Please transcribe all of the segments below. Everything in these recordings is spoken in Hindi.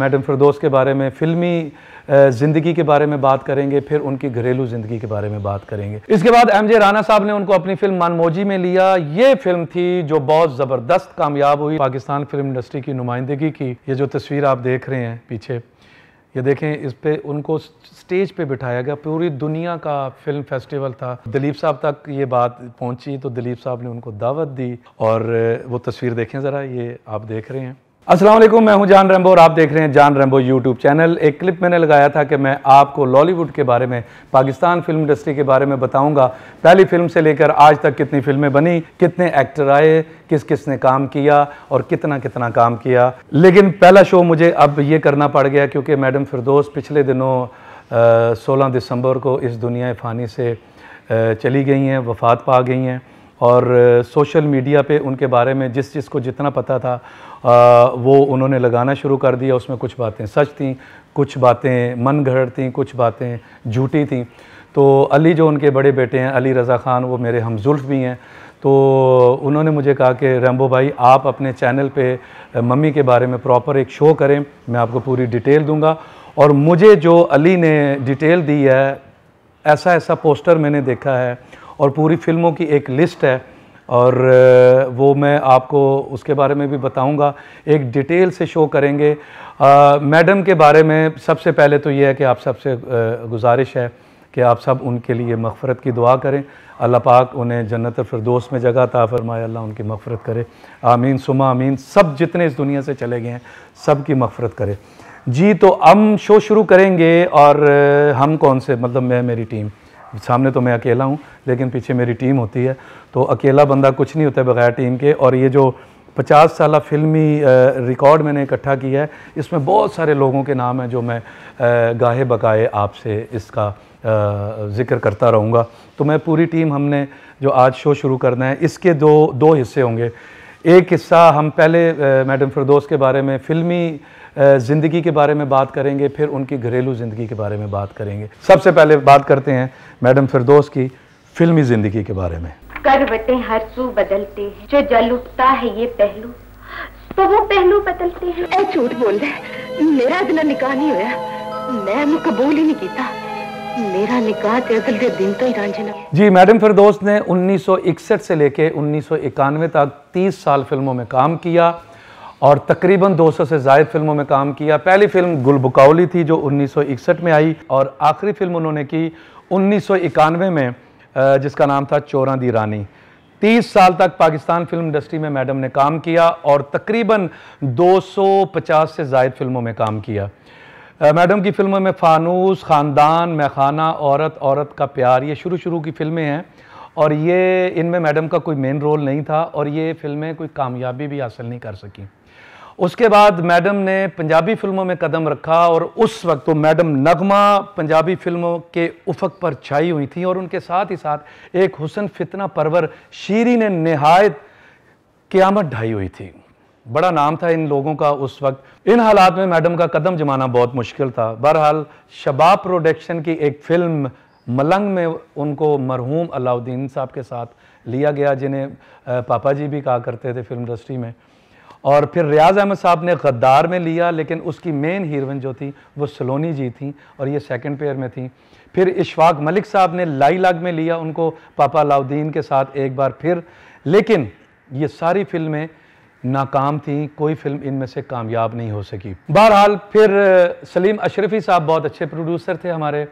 मैडम फिरदोस के बारे में फिल्मी ज़िंदगी के बारे में बात करेंगे फिर उनकी घरेलू ज़िंदगी के बारे में बात करेंगे इसके बाद एम जे राना साहब ने उनको अपनी फिल्म मानमोजी में लिया ये फिल्म थी जो बहुत ज़बरदस्त कामयाब हुई पाकिस्तान फिल्म इंडस्ट्री की नुमाइंदगी की ये जो तस्वीर आप देख रहे हैं पीछे ये देखें इस पर उनको स्टेज पे बिठाया गया पूरी दुनिया का फिल्म फेस्टिवल था दिलीप साहब तक ये बात पहुंची तो दिलीप साहब ने उनको दावत दी और वो तस्वीर देखें ज़रा ये आप देख रहे हैं वालेकुम मैं हूं जान रैम्बो और आप देख रहे हैं जान रैम्बो यूट्यूब चैनल एक क्लिप मैंने लगाया था कि मैं आपको लॉलीवुड के बारे में पाकिस्तान फिल्म इंडस्ट्री के बारे में बताऊंगा पहली फिल्म से लेकर आज तक कितनी फिल्में बनी कितने एक्टर आए किस किस ने काम किया और कितना कितना काम किया लेकिन पहला शो मुझे अब ये करना पड़ गया क्योंकि मैडम फिरदोस पिछले दिनों सोलह दिसंबर को इस दुनिया फ़ानी से आ, चली गई हैं वफात पा गई हैं और सोशल मीडिया पे उनके बारे में जिस को जितना पता था आ, वो उन्होंने लगाना शुरू कर दिया उसमें कुछ बातें सच थी कुछ बातें मन घड़ थी कुछ बातें झूठी थी तो अली जो उनके बड़े बेटे हैं अली रज़ा ख़ान वो मेरे हमजुल्फ भी हैं तो उन्होंने मुझे कहा कि रैम्बो भाई आप अपने चैनल पे मम्मी के बारे में प्रॉपर एक शो करें मैं आपको पूरी डिटेल दूंगा और मुझे जो अली ने डिटेल दी है ऐसा ऐसा पोस्टर मैंने देखा है और पूरी फिल्मों की एक लिस्ट है और वो मैं आपको उसके बारे में भी बताऊंगा एक डिटेल से शो करेंगे मैडम के बारे में सबसे पहले तो ये है कि आप सबसे गुजारिश है कि आप सब उनके लिए मफ़रत की दुआ करें अल्लाह पाक उन्हें जन्नत फिरदोस में जगह ता फरमाए अल्लाह उनकी मफ़रत करे आमीन सुमा आमीन सब जितने इस दुनिया से चले गए हैं सब की मफ़रत करे जी तो हम शो शुरू करेंगे और हम कौन से मतलब मैं मेरी टीम सामने तो मैं अकेला हूँ लेकिन पीछे मेरी टीम होती है तो अकेला बंदा कुछ नहीं होता बगैर टीम के और ये जो पचास साल फिल्मी रिकॉर्ड मैंने इकट्ठा किया है इसमें बहुत सारे लोगों के नाम हैं जो मैं गाहे बगाए आपसे इसका ज़िक्र करता रहूँगा तो मैं पूरी टीम हमने जो आज शो शुरू करना है इसके दो दो हिस्से होंगे एक किस्सा हम पहले मैडम फिरदोस के बारे में फिल्मी ज़िंदगी के बारे में बात करेंगे फिर उनकी घरेलू ज़िंदगी के बारे में बात करेंगे सबसे पहले बात करते हैं मैडम फिरदोस की फिल्मी ज़िंदगी के बारे में करवटें हर सू बदलते हैं जो जल उठता है ये पहलू तो वो पहलू बदलते हैं झूठ बोल रहे मेरा इतना निकाह नहीं हुआ मैं कबूल ही नहीं किया मेरा निकाह के अगले दिन तो ईरांझना जी मैडम फिरदौस ने 1961 से लेके 1991 तक 30 साल फिल्मों में काम किया और तकरीबन 200 से जायद फिल्मों में काम किया पहली फिल्म गुलबुकावली थी जो 1961 में आई और आखिरी फिल्म उन्होंने की 1991 में जिसका नाम था चोरा दी रानी 30 साल तक पाकिस्तान फिल्म इंडस्ट्री में मैडम ने काम किया और तकरीबन 250 से जायद फिल्मों में काम किया मैडम की फिल्मों में फानूस ख़ानदान मैखाना औरत औरत का प्यार ये शुरू शुरू की फ़िल्में हैं और ये इनमें मैडम का कोई मेन रोल नहीं था और ये फ़िल्में कोई कामयाबी भी हासिल नहीं कर सकी उसके बाद मैडम ने पंजाबी फिल्मों में कदम रखा और उस वक्त तो मैडम नगमा पंजाबी फिल्मों के उफक पर छाई हुई थी और उनके साथ ही साथ एक हुसन फितना परवर शीरी ने नहायत क़्यामत ढाई हुई थी बड़ा नाम था इन लोगों का उस वक्त इन हालात में मैडम का कदम जमाना बहुत मुश्किल था बहरहाल शबाब प्रोडक्शन की एक फिल्म मलंग में उनको मरहूम अलाउद्दीन साहब के साथ लिया गया जिन्हें पापा जी भी कहा करते थे फिल्म इंडस्ट्री में और फिर रियाज अहमद साहब ने गद्दार में लिया लेकिन उसकी मेन हीरोइन जो थी वो सलोनी जी थी और ये सेकंड पेयर में थी फिर इशफाक मलिक साहब ने लाई लाग में लिया उनको पापा अलाउद्दीन के साथ एक बार फिर लेकिन ये सारी फिल्में नाकाम थी कोई फिल्म इनमें से कामयाब नहीं हो सकी बहरहाल फिर सलीम अशरफी साहब बहुत अच्छे प्रोड्यूसर थे हमारे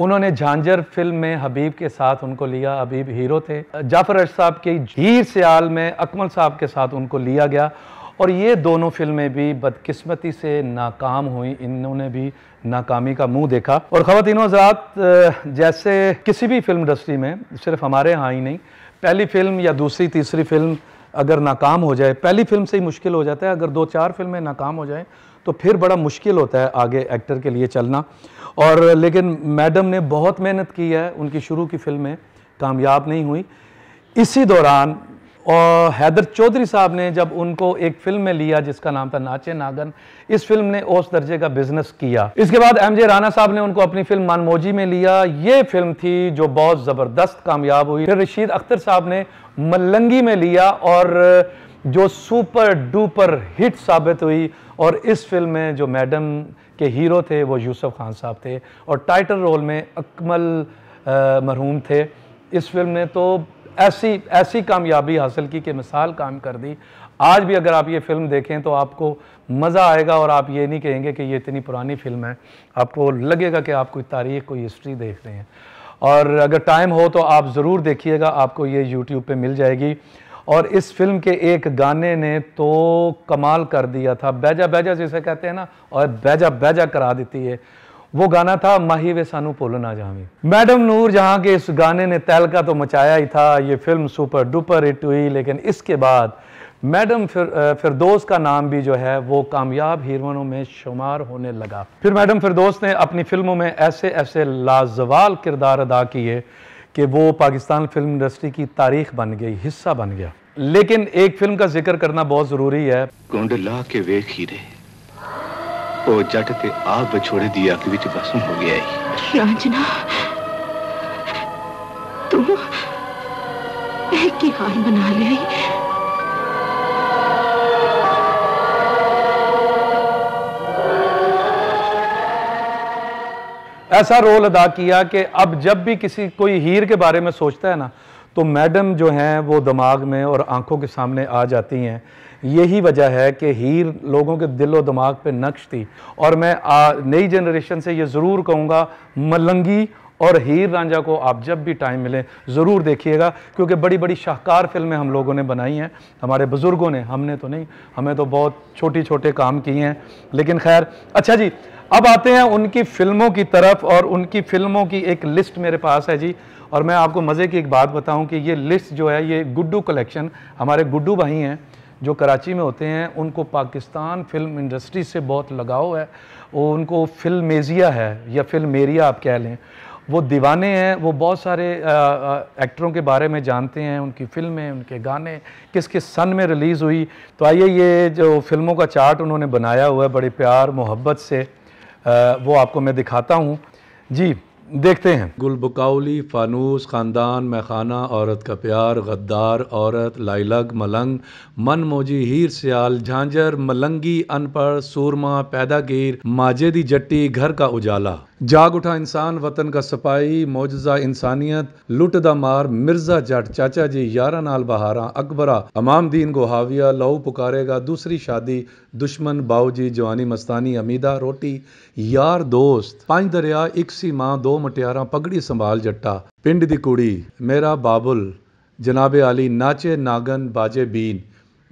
उन्होंने झांझर फिल्म में हबीब के साथ उनको लिया हबीब हीरो थे जाफर अश साहब के हीर सियाल में अकमल साहब के साथ उनको लिया गया और ये दोनों फिल्में भी बदकिस्मती से नाकाम हुई इन्होंने भी नाकामी का मुंह देखा और ख़वान हजरात जैसे किसी भी फिल्म इंडस्ट्री में सिर्फ हमारे यहाँ ही नहीं पहली फिल्म या दूसरी तीसरी फिल्म अगर नाकाम हो जाए पहली फिल्म से ही मुश्किल हो जाता है अगर दो चार फिल्में नाकाम हो जाएँ तो फिर बड़ा मुश्किल होता है आगे एक्टर के लिए चलना और लेकिन मैडम ने बहुत मेहनत की है उनकी शुरू की फिल्में कामयाब नहीं हुई इसी दौरान और हैदर चौधरी साहब ने जब उनको एक फिल्म में लिया जिसका नाम था नाचे नागन इस फिल्म ने उस दर्जे का बिजनेस किया इसके बाद एम जे राणा साहब ने उनको अपनी फिल्म मानमोजी में लिया ये फिल्म थी जो बहुत ज़बरदस्त कामयाब हुई फिर रशीद अख्तर साहब ने मलंगी में लिया और जो सुपर डुपर हिट साबित हुई और इस फिल्म में जो मैडम के हीरो थे वो यूसुफ खान साहब थे और टाइटल रोल में अकमल मरहूम थे इस फिल्म ने तो ऐसी ऐसी कामयाबी हासिल की कि मिसाल काम कर दी आज भी अगर आप ये फिल्म देखें तो आपको मज़ा आएगा और आप ये नहीं कहेंगे कि ये इतनी पुरानी फिल्म है आपको लगेगा कि आप कोई तारीख कोई हिस्ट्री देख रहे हैं और अगर टाइम हो तो आप ज़रूर देखिएगा आपको ये यूट्यूब पे मिल जाएगी और इस फिल्म के एक गाने ने तो कमाल कर दिया था बैजा बैजा जिसे कहते हैं ना और बैजा बैजा करा देती है वो गाना था माही वे सानू पोलो ना जावी मैडम नूर जहाँ के इस गाने ने तहलका तो मचाया ही था ये फिल्म सुपर डुपर हिट हुई लेकिन इसके बाद मैडम फिर फिरदोस का नाम भी जो है वो कामयाब हीरोइनों में शुमार होने लगा फिर मैडम फिरदोस ने अपनी फिल्मों में ऐसे ऐसे लाजवाल किरदार अदा किए कि वो पाकिस्तान फिल्म इंडस्ट्री की तारीख बन गई हिस्सा बन गया लेकिन एक फिल्म का जिक्र करना बहुत ज़रूरी है कुंडला के वे खीरे ओ जट ते आप ਆਪ ਵਿਛੋੜੇ ਦੀ विच ਵਿੱਚ हो गया ਗਿਆ ਹੈ तू एक ਇਹ ਕੀ बना ਬਣਾ ਲਈ ऐसा रोल अदा किया कि अब जब भी किसी कोई हीर के बारे में सोचता है ना तो मैडम जो हैं वो दिमाग में और आंखों के सामने आ जाती हैं यही वजह है कि हीर लोगों के दिल दिमाग पे नक्श थी और मैं नई जनरेशन से ये ज़रूर कहूँगा मलंगी और हीर रांझा को आप जब भी टाइम मिले ज़रूर देखिएगा क्योंकि बड़ी बड़ी शाहकार फिल्में हम लोगों ने बनाई हैं हमारे बुज़ुर्गों ने हमने तो नहीं हमें तो बहुत छोटी छोटे काम किए हैं लेकिन खैर अच्छा जी अब आते हैं उनकी फिल्मों की तरफ और उनकी फिल्मों की एक लिस्ट मेरे पास है जी और मैं आपको मज़े की एक बात बताऊं कि ये लिस्ट जो है ये गुड्डू कलेक्शन हमारे गुड्डू भाई हैं जो कराची में होते हैं उनको पाकिस्तान फिल्म इंडस्ट्री से बहुत लगाव है और उनको मेज़िया है या फिल्म मेरिया आप कह लें वो दीवाने हैं वो बहुत सारे एक्टरों के बारे में जानते हैं उनकी फ़िल्में उनके गाने किस किस सन में रिलीज़ हुई तो आइए ये जो फिल्मों का चार्ट उन्होंने बनाया हुआ है बड़े प्यार मोहब्बत से आ, वो आपको मैं दिखाता हूँ जी देखते हैं गुलबकौली फानूस ख़ानदान मैखाना औरत का प्यार गद्दार औरत लाइलग मलंग मन मोजी हीर सियाल झांझर मलंगी अनपढ़ सूरमा पैदागीर माजेदी जट्टी घर का उजाला ਜਾਗ ਉਠਾ ਇਨਸਾਨ ਵਤਨ ਦਾ ਸਪਾਈ ਮੌਜਜ਼ਾ ਇਨਸਾਨੀਅਤ ਲੁੱਟ ਦਾ ਮਾਰ ਮਿਰਜ਼ਾ ਜੱਟ ਚਾਚਾ ਜੀ ਯਾਰਾਂ ਨਾਲ ਬਹਾਰਾਂ ਅਕਬਰਾ ਅਮਾਮਦੀਨ ਗੋਹਾਵੀਆ ਲਾਉ ਪੁਕਾਰੇਗਾ ਦੂਸਰੀ ਸ਼ਾਦੀ ਦੁਸ਼ਮਨ ਬਾਉ ਜੀ ਜਵਾਨੀ ਮਸਤਾਨੀ ਅਮੀਦਾ ਰੋਟੀ ਯਾਰ ਦੋਸਤ ਪੰਜ ਦਰਿਆ ਇੱਕ ਸੀ ਮਾਂ ਦੋ ਮਟਿਆਰਾਂ ਪਗੜੀ ਸੰਭਾਲ ਜੱਟਾ ਪਿੰਡ ਦੀ ਕੁੜੀ ਮੇਰਾ ਬਾਬਲ ਜਨਾਬ ਆਲੀ ਨਾਚੇ ਨਾਗਨ ਬਾਜੇ ਬੀਨ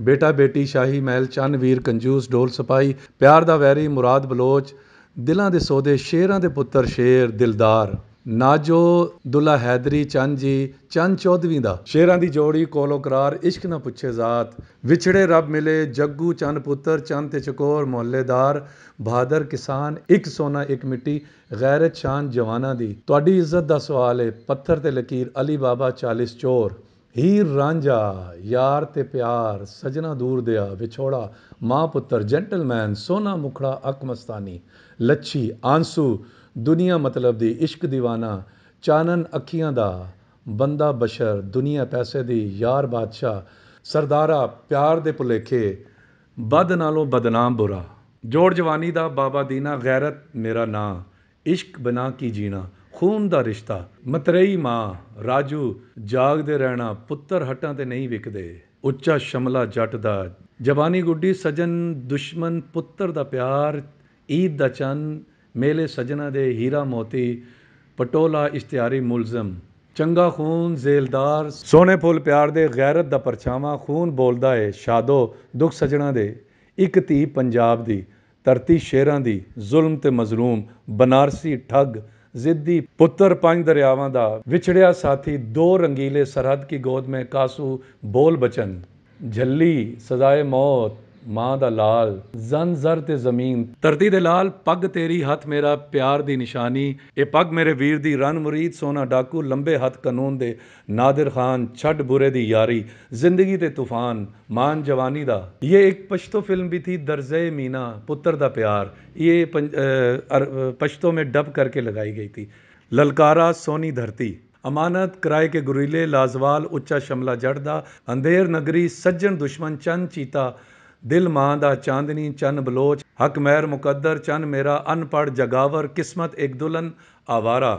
ਬੇਟਾ ਬੇਟੀ ਸ਼ਾਹੀ ਮਹਿਲ ਚੰਨ ਵੀਰ ਕੰਜੂਸ ਢੋਲ ਸਪਾਈ ਪਿਆਰ ਦਾ ਵੈਰੀ ਮੁਰਾਦ ਬਲੋਚ ਦਿਲਾਂ ਦੇ ਸੌਦੇ ਸ਼ੇਰਾਂ ਦੇ ਪੁੱਤਰ ਸ਼ੇਰ ਦਿਲਦਾਰ ਨਾਜੋ ਦੁਲਾ ਹੈਦਰੀ ਚੰਦ ਜੀ ਚੰਦ ਚੌਧਵੀ ਦਾ ਸ਼ੇਰਾਂ ਦੀ ਜੋੜੀ ਕੋਲੋ ਕਰਾਰ ਇਸ਼ਕ ਨਾ ਪੁੱਛੇ ਜ਼ਾਤ ਵਿਛੜੇ ਰੱਬ ਮਿਲੇ ਜੱਗੂ ਚੰਦ ਪੁੱਤਰ ਚੰਦ ਤੇ ਚਕੋਰ ਮੁਹੱਲੇਦਾਰ ਬਹਾਦਰ ਕਿਸਾਨ ਇੱਕ ਸੋਨਾ ਇੱਕ ਮਿੱਟੀ ਗੈਰਤ ਸ਼ਾਨ ਜਵਾਨਾਂ ਦੀ ਤੁਹਾਡੀ ਇੱਜ਼ਤ ਦਾ ਸਵਾਲ ਹੈ ਪੱਥਰ ਤੇ ਲਕੀਰ ਅਲੀ ਬਾਬਾ 40 ਚੋਰ ਹੀਰ ਰਾਂਝਾ ਯਾਰ ਤੇ ਪਿਆਰ ਸਜਣਾ ਦੂਰ ਦਿਆ ਵਿਛੋੜਾ ਮਾਂ ਪੁੱਤਰ ਜੈਂਟਲਮੈਨ ਸੋਨਾ ਮੁਖੜਾ ਅਕਮਸਤਾਨੀ ਲੱਛੀ ਆਂਸੂ ਦੁਨੀਆ ਮਤਲਬ ਦੀ ਇਸ਼ਕ دیਵਾਨਾ ਚਾਨਣ ਅੱਖੀਆਂ ਦਾ ਬੰਦਾ ਬਸ਼ਰ ਦੁਨੀਆ ਪੈਸੇ ਦੀ ਯਾਰ ਬਾਦਸ਼ਾਹ ਸਰਦਾਰਾ ਪਿਆਰ ਦੇ ਭੁਲੇਖੇ ਬਦ ਨਾਲੋਂ ਬਦਨਾਮ ਬੁਰਾ ਜੋੜ ਜਵਾਨੀ ਦਾ ਬਾਬਾ ਦੀਨਾ ਗੈਰਤ ਮੇਰਾ ਨਾਂ ਇਸ਼ਕ ਬਣਾ ਕੀ ਜੀਣਾ ਖੂਨ ਦਾ ਰਿਸ਼ਤਾ ਮਤਰੇਈ ਮਾਂ ਰਾਜੂ ਜਾਗਦੇ ਰਹਿਣਾ ਪੁੱਤਰ ਹਟਾਂ ਤੇ ਨਹੀਂ ਵਿਕਦੇ ਉੱਚਾ ਸ਼ਮਲਾ ਜੱਟ ਦਾ ਜਵਾਨੀ ਗੁੱਡੀ ਸਜਨ ਦੁਸ਼ਮਨ ਪੁੱਤਰ ਦਾ ਪਿਆਰ ਈਦ ਦਾ ਚੰਨ ਮੇਲੇ ਸਜਣਾ ਦੇ ਹੀਰਾ ਮੋਤੀ ਪਟੋਲਾ ਇਸ਼ਤਿਹਾਰੀ ਮੁਲਜ਼ਮ ਚੰਗਾ ਖੂਨ ਜ਼ੇਲਦਾਰ ਸੋਨੇ ਫੁੱਲ ਪਿਆਰ ਦੇ ਗੈਰਤ ਦਾ ਪਰਛਾਵਾਂ ਖੂਨ ਬੋਲਦਾ ਏ ਸ਼ਾਦੋ ਦੁੱਖ ਸਜਣਾ ਦੇ ਇੱਕ ਧੀ ਪੰਜਾਬ ਦੀ ਧਰਤੀ ਸ਼ੇਰਾਂ ਦੀ ਜ਼ੁਲਮ ਤੇ ਮਜ਼ਲੂਮ ਬਨਾਰਸੀ ਠੱਗ ਜ਼ਿੱਦੀ ਪੁੱਤਰ ਪੰਜ ਦਰਿਆਵਾਂ ਦਾ ਵਿਛੜਿਆ ਸਾਥੀ ਦੋ ਰੰਗੀਲੇ ਸਰਹੱਦ ਕੀ ਗੋਦ ਮੈਂ ਕਾਸੂ ਬੋਲ ਬਚਨ ਝੱਲੀ ਸਜ਼ਾਏ ਮੌਤ ਮਾਂ ਦਾ ਲਾਲ ਜ਼ਨ ਜ਼ਰ ਤੇ ਜ਼ਮੀਨ ਧਰਤੀ ਦੇ ਲਾਲ ਪੱਗ ਤੇਰੀ ਹੱਥ ਮੇਰਾ ਪਿਆਰ ਦੀ ਨਿਸ਼ਾਨੀ ਇਹ ਪੱਗ ਮੇਰੇ ਵੀਰ ਦੀ ਰਨ ਮੁਰੀਦ ਸੋਨਾ ਡਾਕੂ ਲੰਬੇ ਹੱਥ ਕਾਨੂੰਨ ਦੇ ਨਾਦਰ ਖਾਨ ਛੱਡ ਬੁਰੇ ਦੀ ਯਾਰੀ ਜ਼ਿੰਦਗੀ ਤੇ ਤੂਫਾਨ ਮਾਨ ਜਵਾਨੀ ਦਾ ਇਹ ਇੱਕ ਪਸ਼ਤੋ ਫਿਲਮ ਵੀ ਥੀ ਦਰਜ਼ੇ ਮੀਨਾ ਪੁੱਤਰ ਦਾ ਪਿਆਰ ਇਹ ਪਸ਼ਤੋ ਮੇ ਡਬ ਕਰਕੇ ਲਗਾਈ ਗਈ ਥੀ ਲਲਕਾਰਾ ਸੋਨੀ ਧਰਤੀ ਅਮਾਨਤ ਕਿਰਾਏ ਕੇ ਗੁਰੀਲੇ ਲਾਜ਼ਵਾਲ ਉੱਚਾ ਸ਼ਮਲਾ ਜੜਦਾ ਅੰਧੇਰ ਨਗਰੀ ਸੱਜਣ ਦੁਸ਼ਮਣ ਚੰਨ ਚੀਤਾ दिल माँ दा चांदनी चन बलोच हक मैर मुकद्दर चन मेरा अनपढ़ जगावर किस्मत एक दुल्हन आवारा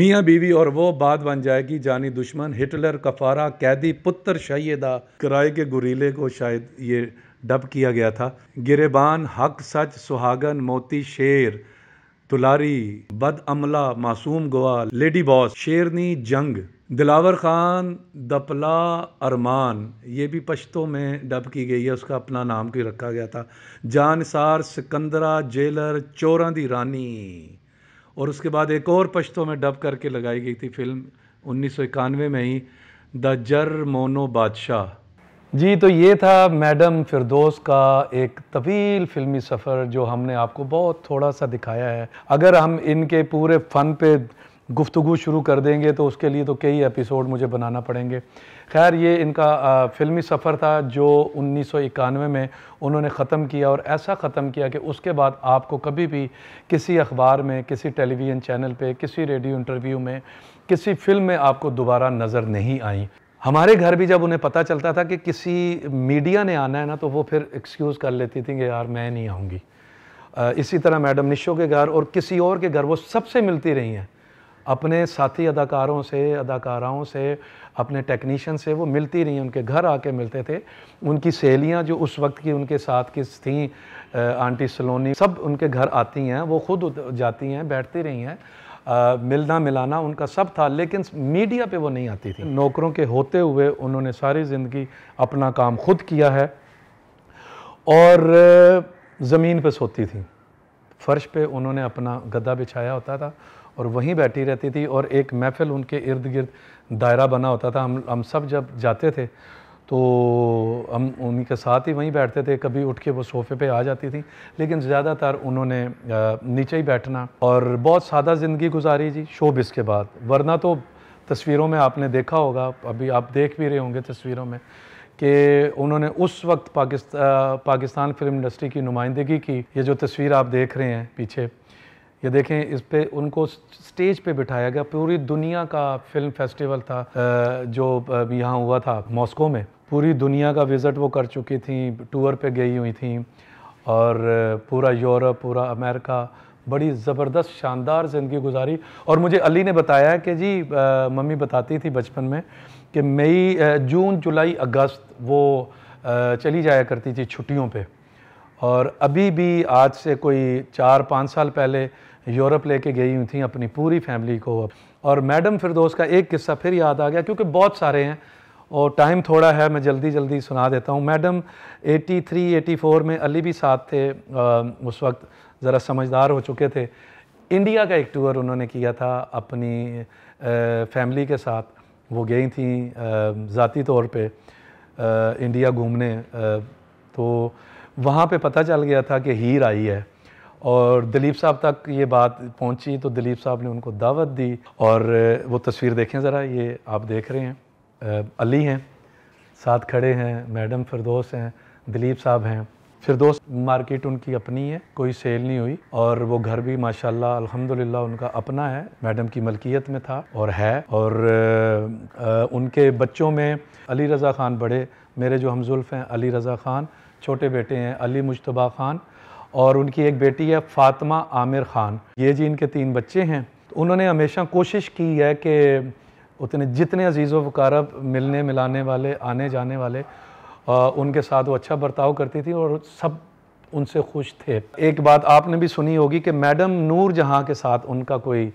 मियाँ बीवी और वो बात बन जाएगी जानी दुश्मन हिटलर कफारा कैदी पुत्र शाहिदा किराए के गुरीले को शायद ये डब किया गया था गिरेबान हक सच सुहागन मोती शेर तुलारी बद अमला मासूम गवा लेडी बॉस शेरनी जंग दिलावर ख़ान दपला अरमान ये भी पश्तों में डब की गई है उसका अपना नाम भी रखा गया था जानसार सिकंदरा जेलर चोरा दी रानी और उसके बाद एक और पश्तों में डब करके लगाई गई थी फिल्म उन्नीस में ही द जर मोनो बादशाह जी तो ये था मैडम फिरदोस का एक तवील फिल्मी सफ़र जो हमने आपको बहुत थोड़ा सा दिखाया है अगर हम इनके पूरे फ़न पे गुफ्तु शुरू कर देंगे तो उसके लिए तो कई एपिसोड मुझे बनाना पड़ेंगे खैर ये इनका फिल्मी सफ़र था जो उन्नीस में उन्होंने ख़त्म किया और ऐसा ख़त्म किया कि उसके बाद आपको कभी भी किसी अखबार में किसी टेलीविज़न चैनल पे किसी रेडियो इंटरव्यू में किसी फिल्म में आपको दोबारा नज़र नहीं आई हमारे घर भी जब उन्हें पता चलता था कि किसी मीडिया ने आना है ना तो वो फिर एक्सक्यूज़ कर लेती थी कि यार मैं नहीं आऊँगी इसी तरह मैडम निशो के घर और किसी और के घर वो सबसे मिलती रही हैं अपने साथी अदाकारों से अदाकाराओं से अपने टेक्नीशियन से वो मिलती रहीं उनके घर आके मिलते थे उनकी सहेलियाँ जो उस वक्त की उनके साथ की थी आंटी सलोनी सब उनके घर आती हैं वो खुद जाती हैं बैठती रही हैं मिलना मिलाना उनका सब था लेकिन मीडिया पे वो नहीं आती थी नौकरों के होते हुए उन्होंने सारी ज़िंदगी अपना काम खुद किया है और ज़मीन पे सोती थी फर्श पे उन्होंने अपना गद्दा बिछाया होता था और वहीं बैठी रहती थी और एक महफिल उनके इर्द गिर्द दायरा बना होता था हम हम सब जब जाते थे तो हम उन्हीं के साथ ही वहीं बैठते थे कभी उठ के वो सोफ़े पे आ जाती थी लेकिन ज़्यादातर उन्होंने नीचे ही बैठना और बहुत सादा ज़िंदगी गुजारी जी शोब के बाद वरना तो तस्वीरों में आपने देखा होगा अभी आप देख भी रहे होंगे तस्वीरों में कि उन्होंने उस वक्त पाकिस्तान पाकिस्तान फिल्म इंडस्ट्री की नुमाइंदगी की ये जो तस्वीर आप देख रहे हैं पीछे ये देखें इस पे उनको स्टेज पे बिठाया गया पूरी दुनिया का फिल्म फेस्टिवल था जो यहाँ हुआ था मॉस्को में पूरी दुनिया का विज़िट वो कर चुकी थी टूर पे गई हुई थी और पूरा यूरोप पूरा अमेरिका बड़ी ज़बरदस्त शानदार ज़िंदगी गुजारी और मुझे अली ने बताया कि जी मम्मी बताती थी बचपन में कि मई जून जुलाई अगस्त वो चली जाया करती थी छुट्टियों पर और अभी भी आज से कोई चार पाँच साल पहले यूरोप लेके गई हुई थी अपनी पूरी फैमिली को और मैडम फिरदोस का एक किस्सा फिर याद आ गया क्योंकि बहुत सारे हैं और टाइम थोड़ा है मैं जल्दी जल्दी सुना देता हूँ मैडम 83 84 में अली भी साथ थे उस वक्त ज़रा समझदार हो चुके थे इंडिया का एक टूर उन्होंने किया था अपनी फैमिली के साथ वो गई थी ज़ाती तौर पर इंडिया घूमने तो वहाँ पे पता चल गया था कि हीर आई है और दिलीप साहब तक ये बात पहुँची तो दिलीप साहब ने उनको दावत दी और वो तस्वीर देखें ज़रा ये आप देख रहे हैं अली हैं साथ खड़े हैं मैडम फिरदोस हैं दिलीप साहब हैं फिरदोस मार्केट उनकी अपनी है कोई सेल नहीं हुई और वो घर भी माशाल्लाह अल्हम्दुलिल्लाह उनका अपना है मैडम की मलकियत में था और है और आ, आ, उनके बच्चों में अली रज़ा ख़ान बड़े मेरे जो हमजुल्फ हैं अली रज़ा ख़ान छोटे बेटे हैं अली मुशतबा ख़ान और उनकी एक बेटी है फातमा आमिर ख़ान ये जी इनके तीन बच्चे हैं तो उन्होंने हमेशा कोशिश की है कि उतने जितने अजीज़ वकारब मिलने मिलाने वाले आने जाने वाले आ, उनके साथ वो अच्छा बर्ताव करती थी और सब उनसे खुश थे एक बात आपने भी सुनी होगी कि मैडम नूर जहाँ के साथ उनका कोई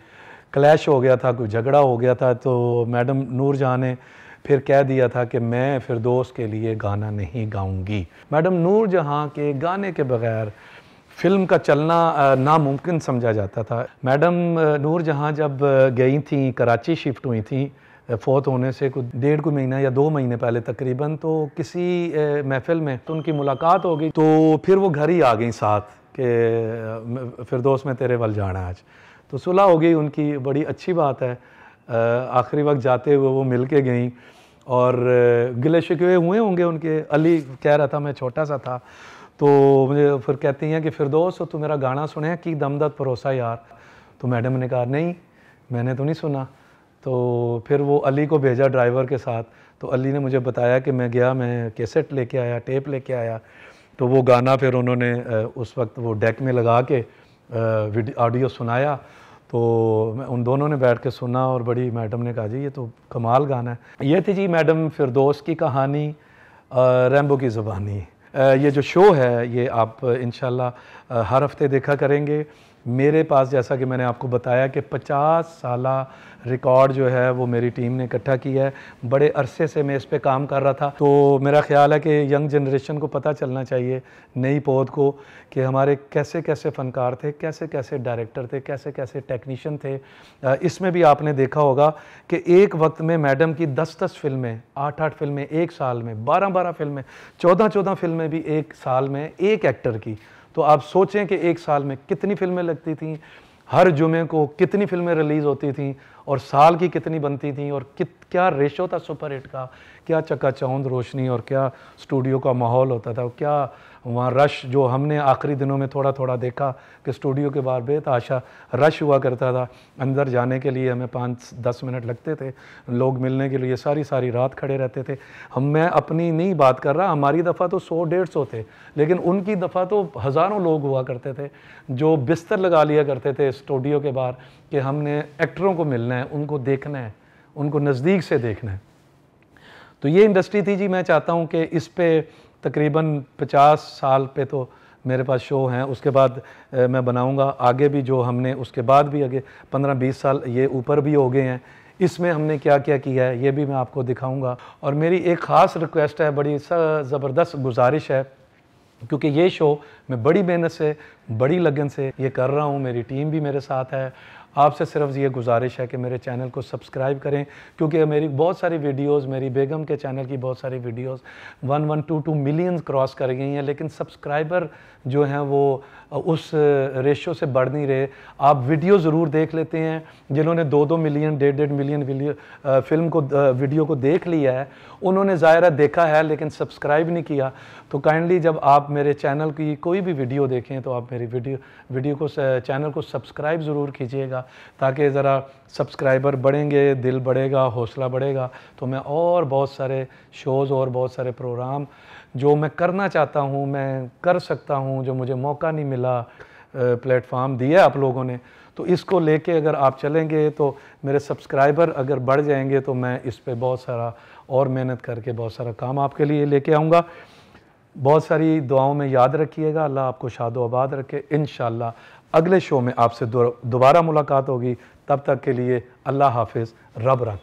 क्लैश हो गया था कोई झगड़ा हो गया था तो मैडम नूर जहाँ ने फिर कह दिया था कि मैं दोस्त के लिए गाना नहीं गाऊंगी मैडम नूर जहाँ के गाने के बगैर फिल्म का चलना नामुमकिन समझा जाता था मैडम नूर जहाँ जब गई थी कराची शिफ्ट हुई थी फौत होने से कुछ डेढ़ को महीना या दो महीने पहले तकरीबन तो किसी महफिल में तो उनकी मुलाकात हो गई तो फिर वो घर ही आ गई साथ फिर दोस्त में तेरे वल जाना आज तो सुलह हो गई उनकी बड़ी अच्छी बात है आखिरी वक्त जाते हुए वो मिल के गई और गिले शिकवे हुए होंगे उनके अली कह रहा था मैं छोटा सा था तो मुझे फिर कहती हैं कि फिर दोस्त तू मेरा गाना सुने कि दमदत परोसा यार तो मैडम ने कहा नहीं मैंने तो नहीं सुना तो फिर वो अली को भेजा ड्राइवर के साथ तो अली ने मुझे बताया कि मैं गया मैं कैसेट लेके आया टेप लेके आया तो वो गाना फिर उन्होंने उस वक्त वो डेक में लगा के ऑडियो सुनाया तो मैं उन दोनों ने बैठ के सुना और बड़ी मैडम ने कहा जी ये तो कमाल गाना है ये थी जी मैडम फिरदोस की कहानी रैम्बो की ज़बानी ये जो शो है ये आप इन हर हफ्ते देखा करेंगे मेरे पास जैसा कि मैंने आपको बताया कि 50 साल रिकॉर्ड जो है वो मेरी टीम ने इकट्ठा किया है बड़े अरसे से मैं इस पर काम कर रहा था तो मेरा ख्याल है कि यंग जनरेशन को पता चलना चाहिए नई पौध को कि हमारे कैसे कैसे फ़नकार थे कैसे कैसे डायरेक्टर थे कैसे कैसे टेक्नीशियन थे इसमें भी आपने देखा होगा कि एक वक्त में मैडम की दस दस फिल्में आठ आठ फिल्में एक साल में बारह बारह फिल्में चौदह चौदह फिल्में भी एक साल में एक एक्टर की तो आप सोचें कि एक साल में कितनी फिल्में लगती थी हर जुमे को कितनी फिल्में रिलीज़ होती थी और साल की कितनी बनती थी और कित क्या रेशो था सुपर हिट का क्या चक्का चौंद रोशनी और क्या स्टूडियो का माहौल होता था क्या वहाँ रश जो हमने आखिरी दिनों में थोड़ा थोड़ा देखा कि स्टूडियो के बाहर आशा रश हुआ करता था अंदर जाने के लिए हमें पाँच दस मिनट लगते थे लोग मिलने के लिए सारी सारी रात खड़े रहते थे हम मैं अपनी नहीं बात कर रहा हमारी दफ़ा तो सौ डेढ़ सौ थे लेकिन उनकी दफ़ा तो हज़ारों लोग हुआ करते थे जो बिस्तर लगा लिया करते थे स्टूडियो के बाहर कि हमने एक्टरों को मिलना है उनको देखना है उनको नज़दीक से देखना है तो ये इंडस्ट्री थी जी मैं चाहता हूँ कि इस पर तकरीबन 50 साल पे तो मेरे पास शो हैं उसके बाद मैं बनाऊंगा आगे भी जो हमने उसके बाद भी आगे 15-20 साल ये ऊपर भी हो गए हैं इसमें हमने क्या क्या किया है ये भी मैं आपको दिखाऊंगा और मेरी एक ख़ास रिक्वेस्ट है बड़ी ज़बरदस्त गुजारिश है क्योंकि ये शो मैं बड़ी मेहनत से बड़ी लगन से ये कर रहा हूँ मेरी टीम भी मेरे साथ है आपसे सिर्फ ये गुजारिश है कि मेरे चैनल को सब्सक्राइब करें क्योंकि मेरी बहुत सारी वीडियोस मेरी बेगम के चैनल की बहुत सारी videos one one two two millions cross कर गई हैं लेकिन सब्सक्राइबर जो हैं वो उस रेशो से बढ़ नहीं रहे आप वीडियो ज़रूर देख लेते हैं जिन्होंने दो दो मिलियन डेढ़ डेढ़ मिलियन फिल्म को वीडियो को देख लिया है उन्होंने जाहिर देखा है लेकिन सब्सक्राइब नहीं किया तो काइंडली जब आप मेरे चैनल की कोई भी वीडियो देखें तो आप मेरी वीडियो वीडियो को चैनल को सब्सक्राइब ज़रूर कीजिएगा ताकि ज़रा सब्सक्राइबर बढ़ेंगे दिल बढ़ेगा हौसला बढ़ेगा तो मैं और बहुत सारे शोज़ और बहुत सारे प्रोग्राम जो मैं करना चाहता हूँ मैं कर सकता हूँ जो मुझे मौका नहीं मिला प्लेटफार्म दिया आप लोगों ने तो इसको लेके अगर आप चलेंगे तो मेरे सब्सक्राइबर अगर बढ़ जाएंगे तो मैं इस पर बहुत सारा और मेहनत करके बहुत सारा काम आपके लिए लेके आऊँगा बहुत सारी दुआओं में याद रखिएगा अल्लाह आपको शादो आबाद रखे इन अगले शो में आपसे दोबारा मुलाकात होगी तब तक के लिए अल्लाह हाफिज़ रब रख